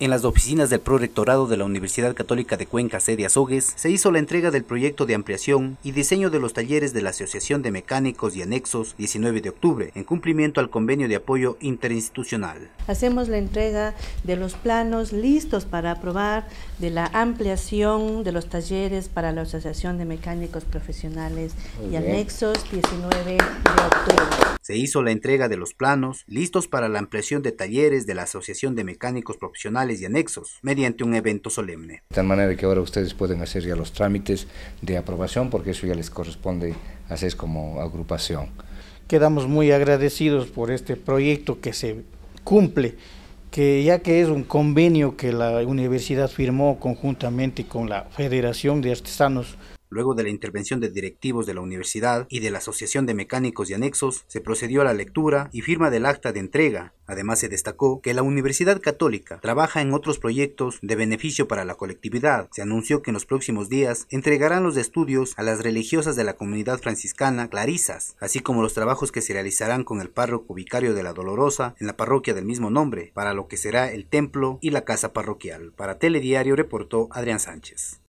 En las oficinas del Prorectorado de la Universidad Católica de Cuenca, sede Azogues, se hizo la entrega del proyecto de ampliación y diseño de los talleres de la Asociación de Mecánicos y Anexos 19 de octubre, en cumplimiento al convenio de apoyo interinstitucional. Hacemos la entrega de los planos listos para aprobar, de la ampliación de los talleres para la Asociación de Mecánicos Profesionales y Anexos 19 de octubre. Se hizo la entrega de los planos, listos para la ampliación de talleres de la Asociación de Mecánicos Profesionales y Anexos, mediante un evento solemne. De tal manera que ahora ustedes pueden hacer ya los trámites de aprobación, porque eso ya les corresponde hacer como agrupación. Quedamos muy agradecidos por este proyecto que se cumple, que ya que es un convenio que la universidad firmó conjuntamente con la Federación de Artesanos Luego de la intervención de directivos de la universidad y de la Asociación de Mecánicos y Anexos, se procedió a la lectura y firma del acta de entrega. Además, se destacó que la Universidad Católica trabaja en otros proyectos de beneficio para la colectividad. Se anunció que en los próximos días entregarán los estudios a las religiosas de la comunidad franciscana Clarisas, así como los trabajos que se realizarán con el párroco vicario de la Dolorosa en la parroquia del mismo nombre, para lo que será el templo y la casa parroquial. Para Telediario reportó Adrián Sánchez.